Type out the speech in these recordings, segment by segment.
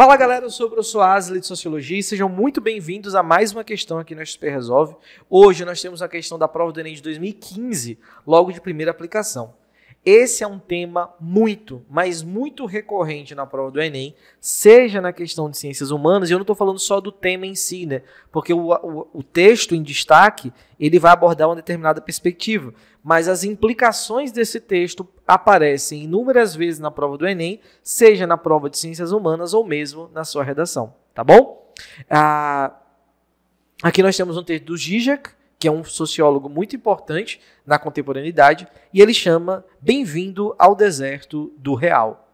Fala galera, eu sou o professor Asli de Sociologia e sejam muito bem-vindos a mais uma questão aqui no SP Resolve. Hoje nós temos a questão da prova do Enem de 2015, logo de primeira aplicação. Esse é um tema muito, mas muito recorrente na prova do Enem, seja na questão de ciências humanas, e eu não estou falando só do tema em si, né? Porque o, o, o, texto em destaque ele vai abordar uma determinada perspectiva, mas as implicações desse texto aparecem inúmeras vezes na prova do Enem, seja na prova de ciências humanas ou mesmo na sua redação, tá bom? Ah, aqui nós temos um texto do Zizek, que é um sociólogo muito importante na contemporaneidade, e ele chama Bem-vindo ao Deserto do Real.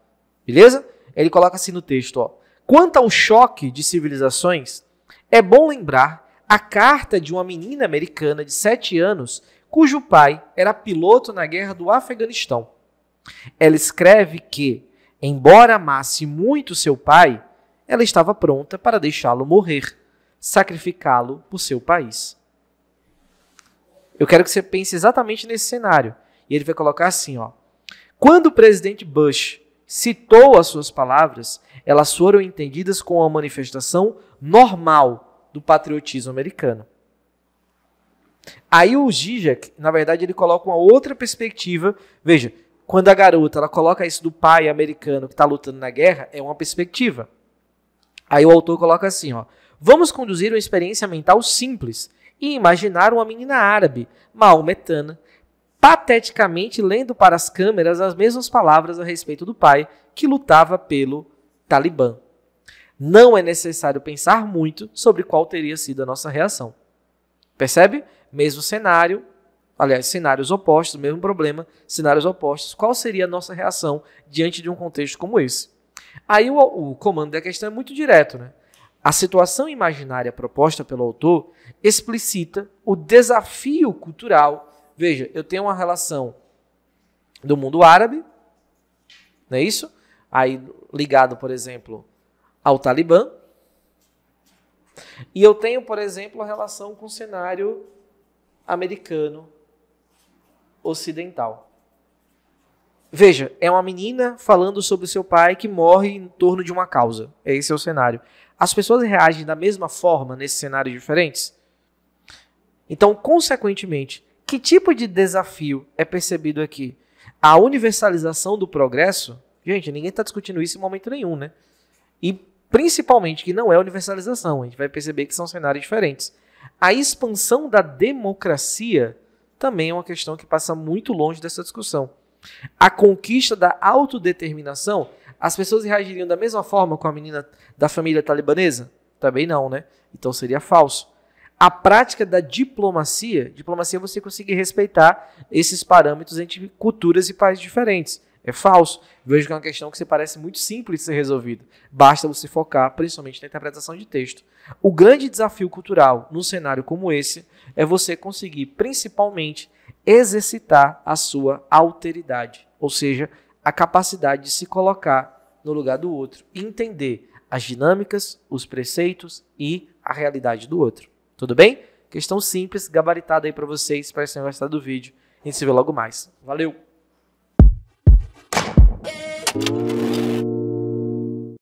Beleza? Ele coloca assim no texto: ó, Quanto ao choque de civilizações, é bom lembrar a carta de uma menina americana de 7 anos cujo pai era piloto na guerra do Afeganistão. Ela escreve que, embora amasse muito seu pai, ela estava pronta para deixá-lo morrer, sacrificá-lo por seu país. Eu quero que você pense exatamente nesse cenário. E ele vai colocar assim, ó. Quando o presidente Bush citou as suas palavras, elas foram entendidas como uma manifestação normal do patriotismo americano. Aí o Zizek, na verdade, ele coloca uma outra perspectiva. Veja, quando a garota ela coloca isso do pai americano que está lutando na guerra, é uma perspectiva. Aí o autor coloca assim, ó. Vamos conduzir uma experiência mental simples, e imaginar uma menina árabe, maometana, pateticamente lendo para as câmeras as mesmas palavras a respeito do pai que lutava pelo Talibã. Não é necessário pensar muito sobre qual teria sido a nossa reação. Percebe? Mesmo cenário, aliás, cenários opostos, mesmo problema, cenários opostos. Qual seria a nossa reação diante de um contexto como esse? Aí o, o comando da questão é muito direto, né? A situação imaginária proposta pelo autor explicita o desafio cultural. Veja, eu tenho uma relação do mundo árabe, não é isso? Aí ligado, por exemplo, ao Talibã. E eu tenho, por exemplo, a relação com o cenário americano ocidental. Veja, é uma menina falando sobre seu pai que morre em torno de uma causa. Esse é o cenário as pessoas reagem da mesma forma nesses cenários diferentes? Então, consequentemente, que tipo de desafio é percebido aqui? A universalização do progresso? Gente, ninguém está discutindo isso em momento nenhum, né? E principalmente que não é universalização, a gente vai perceber que são cenários diferentes. A expansão da democracia também é uma questão que passa muito longe dessa discussão. A conquista da autodeterminação as pessoas reagiriam da mesma forma com a menina da família talibanesa? Também não, né? Então seria falso. A prática da diplomacia, diplomacia é você conseguir respeitar esses parâmetros entre culturas e países diferentes. É falso. Vejo que é uma questão que se parece muito simples de ser resolvida. Basta você focar principalmente na interpretação de texto. O grande desafio cultural num cenário como esse é você conseguir, principalmente, exercitar a sua alteridade, ou seja, a capacidade de se colocar no lugar do outro entender as dinâmicas, os preceitos e a realidade do outro. Tudo bem? Questão simples, gabaritada aí para vocês. Espero que tenham gostado do vídeo. A gente se vê logo mais. Valeu!